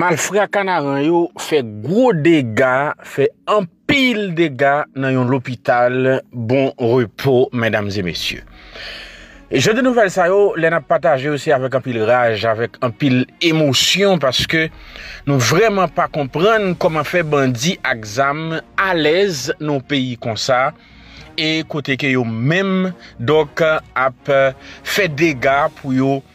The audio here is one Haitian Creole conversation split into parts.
Malfreya Kanaran yo fè gro dega, fè anpil dega nan yon l'opital. Bon repos, mèdames et mèsyè. Je de nouvel sa yo, lè na pataje ouse avèk anpil rage, avèk anpil emosyon, paske nou vreman pa komprenn koman fè bandi aksam alèz nou peyi kon sa, e kote ke yo mèm, dok ap fè dega pou yo mèm.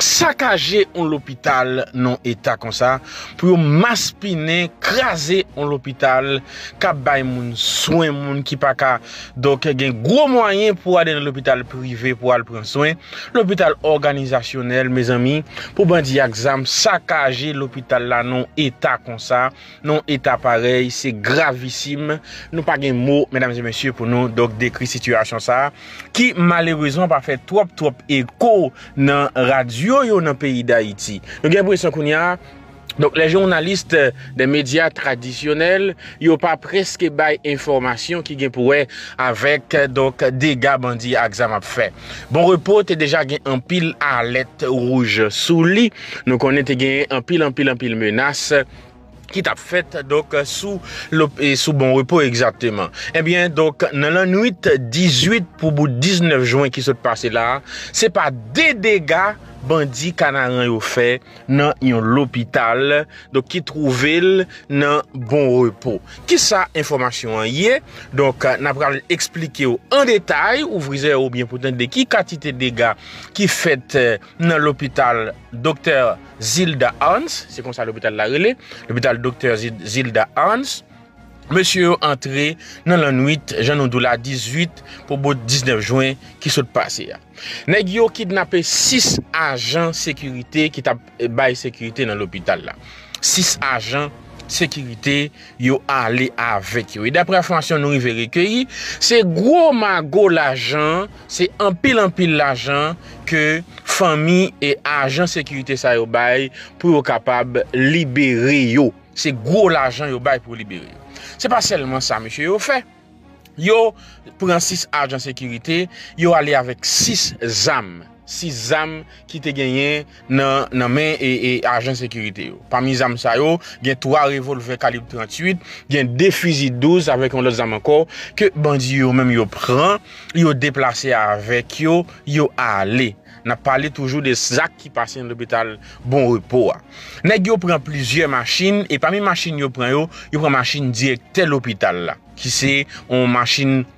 sakaje ou l'opital nou eta kon sa, pou yo maspinè, krasè ou l'opital ka bay moun, swen moun ki pa ka, dok gen gro mwayen pou alè l'opital privè pou alè pren swen, l'opital organizasyonèl, mez ami, pou bandi aksam, sakaje l'opital la nou eta kon sa, nou eta parey, se gravissim nou pa gen mò, menamze mèsyè pou nou, dok dekri situasyon sa ki malèwèzon pa fè trop trop eko nan radio yo yo nan peyi da iti. Nou gen pou e san kouni a, le jounaliste euh, de media tradisyonel, yo pa preske bay informasyon ki gen pou e avèk euh, de ga bandi a exam ap fè. Bon repot, te deja gen an pil arlet rouge sou li, nou konen te gen an pil, an pil, an pil menas, ki tap fèt sou bon repot exactement. Ebyen, eh nan lan 8-18, pou bout 19 joun ki sot passe la, se pa de de ga bandi kanaren yo fe nan yon lopital, do ki truvel nan bon repo. Ki sa informasyon an ye, do euh, na pral explike yo an detay, ou vize yo bien poten de ki katite dega ki fet euh, nan lopital Dr. Zilda Hans, se konsa lopital la rele, lopital Dr. Zilda Hans, Monsi yo antre nan lanwit janon dou la 18 pou bout 19 juen ki sot pase ya. Neg yo kidnapè 6 ajan sekurite ki tap bay sekurite nan l'opital la. 6 ajan sekurite yo ale avek yo. Dapre a fonasyon nou i veri keyi, se gro ma go l'ajan, se empil empil l'ajan ke fami e ajan sekurite sa yo bay pou yo kapab libere yo. Se gro l'ajan yo bay pou libere yo. Se pa selman sa, mèche, yo fè. Yo, pou an 6 ajan sekurite, yo ale avèk 6 zam mèche. si zam ki te genyen nan men e, e ajan sekurite yo. Pami zam sa yo, gen 3 revolver kalib 38, gen 2 fizi 12 avek an lot zam anko, ke bandi yo men yo pran, yo deplase avek yo, yo ale. Na pale toujou de sak ki pase an l'hobital bon repou. Neg yo pran plizye masin, e pami masin yo pran yo, yo pran masin direk tel l'hobital la. Ki se, an masin kalib.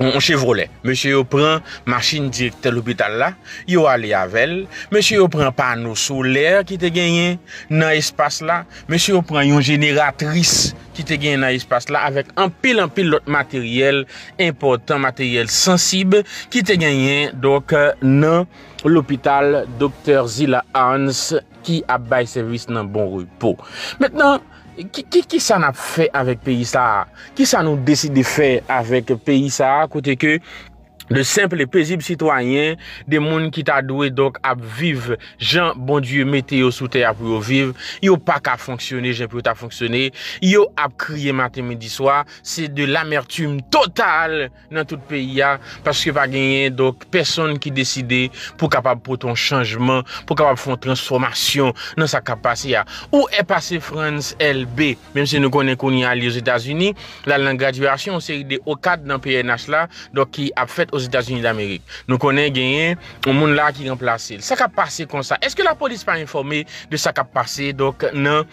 On chevrolet. Mèche yo pren machine direkte l'hôpital la. Yo a li avel. Mèche yo pren pano souler ki te genyen nan espas la. Mèche yo pren yon generatris ki te genyen nan espas la. Avèk anpil anpil lot materyel important, materyel sensib. Ki te genyen nan l'hôpital Dr. Zila Hans ki abay servis nan bon rupo. Ki sa na fè avèk peyi sa? Ki sa nou deside fè avèk peyi sa? Kote ke... de simple et paisible citoyen, de moun ki ta doue, donc ap vive, jean, bon dieu, mette yo sou te ap ou yo vive, yo pa ka fonksyonne, jean pou yo ta fonksyonne, yo ap kriye maten mediswa, se de lamertume total, nan tout peyi ya, paske va genye, donc, person ki deside, pou kapab pou ton chanjman, pou kapab pou fon transformasyon, nan sa kapasi ya. Ou e pase France LB, menm se nou konen koni al yo Zetasuni, la lan graduasyon, se ide okad nan PNH la, donc ki ap fet o, Stasiouni d'Amerik. Nou konen genyen ou moun la ki remplase. Sa ka pase konsa. Eske la polis pa informe de sa ka pase, dok nan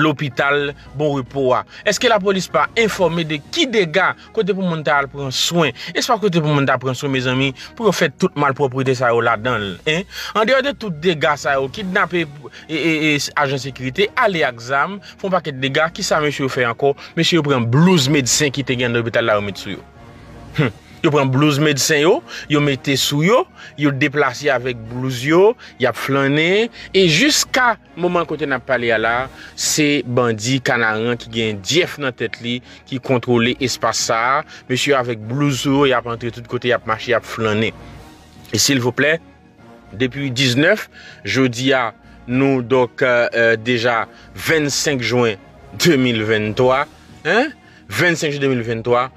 l'opital Bon Repos. Eske la polis pa informe de ki dega kote pou moun ta al pren soin. Eske pa kote pou moun ta pren soin, miz ami, pou refet tout malpropri te sa yo la dan. An dewa de tout dega sa yo ki dnape e ajen sekurite, ale aksam, fon paket dega ki sa mè chou fè anko, mè chou pren blouse mèdicen ki te gen l'opital la ou mè tsuyo. Hmm. Yo pren blouse medisen yo, yo mette sou yo, yo deplasi avèk blouse yo, yap flanè. Et jusqu'a mouman kote nap pale ala, se bandi kanaran ki gen dief nan tèt li, ki kontrole espasa. Mèsy yo avèk blouse yo, yap entre tout kote, yap mache, yap flanè. Et s'il vous plè, depi 19, jodi ya nou, doke, euh, euh, deja 25 juen 2023, hein, 25 juen 2023,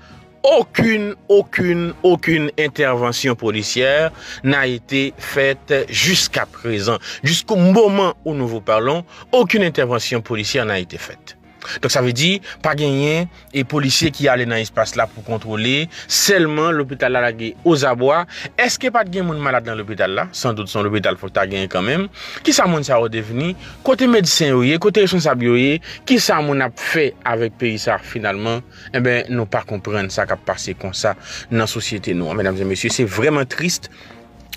aucune, aucune, aucune intervention policière n'a été faite jusqu'à présent. Jusqu'au moment où nous vous parlons, aucune intervention policière n'a été faite. Dok sa ve di, pa genyen, e polisye ki ale nan espase la pou kontrole, selman l'hôpital la la ge ozabwa, eske pat geny moun malade nan l'hôpital la, san dout son l'hôpital fok ta genyen kanmen, ki sa moun sa odeveni, kote medisyen yo ye, kote rechon sa bi yo ye, ki sa moun ap fe avèk pe isar finalman, e ben nou pa komprende sa kap pase kon sa nan sosyete nou.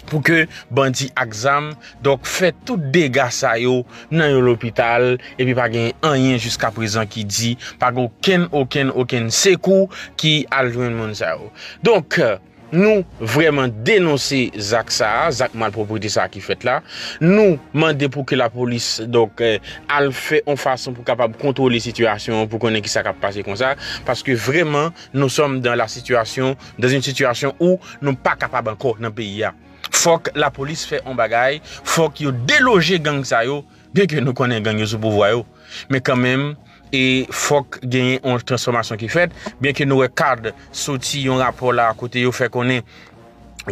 pou ke bandi akzam, dok fè tout dega sa yo nan yo l'opital, epi pa gen an yen jiska prezan ki di, pa gen ken oken oken sekou ki al jwen moun sa yo. Donk nou vreman denonsi zak sa, zak malproporite sa ki fèt la, nou mande pou ke la polis, dok eh, al fè an fason pou kapab kontrol le situasyon, pou konen ki sa kap pase kon sa, paske vreman nou som dan la situasyon, dan un situasyon ou nou pa kapab anko nan peyi ya. Fok la polis fè an bagay Fok yo deloje gang sa yo Bien ki nou konen gang yo sou pou voyo Men kan men Fok genyen an transformasyon ki fèt Bien ki nou rekade Soti yon rapor la akote yo fè konen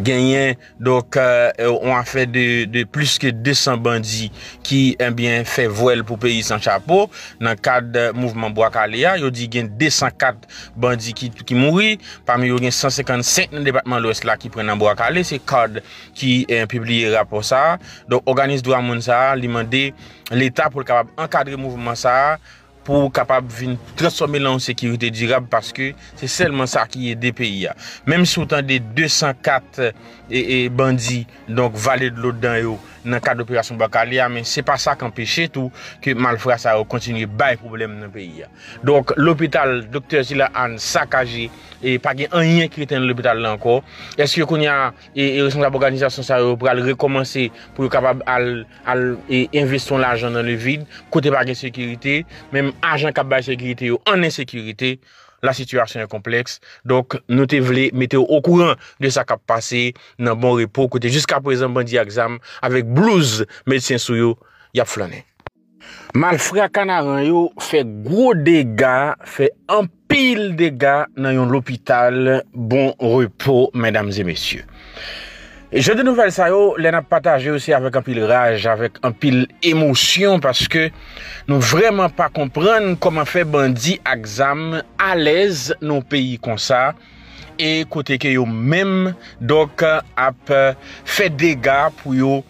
Genyen, doke, ou an fe de plus ke 200 bandi ki enbyen eh fe voel pou peyi san chapo nan kad mouvman Boakale ya. Yo di gen 204 bandi ki mouri, parmi yo gen 155 nan debatman lwes la ki pren nan Boakale, se kade ki enpubliye rapor sa. Doke, organize draman sa, li mande l'Etat pou l'kapab ankadre mouvman sa a. pou kapab vin transforme lan ou sekirite dirab, paske se selman sa kiye de peyi ya. Mem sou tan de 204 bandi donk vale de lot dan yo nan kad operasyon bakal ya, men se pa sa kan peche tou, ki mal fwa sa yo kontinye bay problem nan peyi ya. Donk l'opital Dr. Zila Anne sa kaje, e eh, pagi an yon kretan l'opital lanko, eske koun ya e eh, eh, resenklap organizasyon sa yo pou al rekomansi pou yo kapab al al investon l'ajon nan le vid kote bagi sekirite, mem Ajan kap bay sekirite yo an esekirite, la situasyon yon kompleks, donk nou te vle mette yo okouran de sa kap pase nan bon repo kote. Jiska prezen bandi a exam avek blouz medisyen sou yo yap flanen. Malfra kanaran yo fe gro dega, fe empil dega nan yon lopital. Bon repo, mèdames et messieurs. Je de nouvel sa yo, lè nap pataje ouse avèk anpil raj, avèk anpil emosyon, paske nou vreman pa komprenn koman fe bandi aksam alèz nou peyi kon sa, e kote ke yo mèm, dok ap fe dega pou yo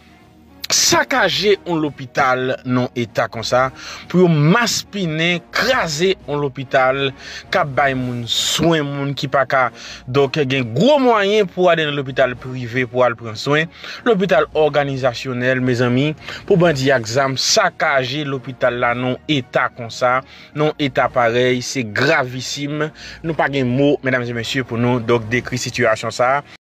Sakaje ou l'opital nou etat kon sa, pou yo maspinè, krasè ou l'opital, kabay moun, swen moun ki paka. Dok gen gro mwayen pou alè l'opital privè, pou alè pren swen. L'opital organizasyonel, mèz ami, pou bandi aksam, sakaje l'opital la nou etat kon sa, nou etat parey, se gravissim. Nou pa gen mò, mèdames et mèsyè, pou nou, dok dekri situasyon sa.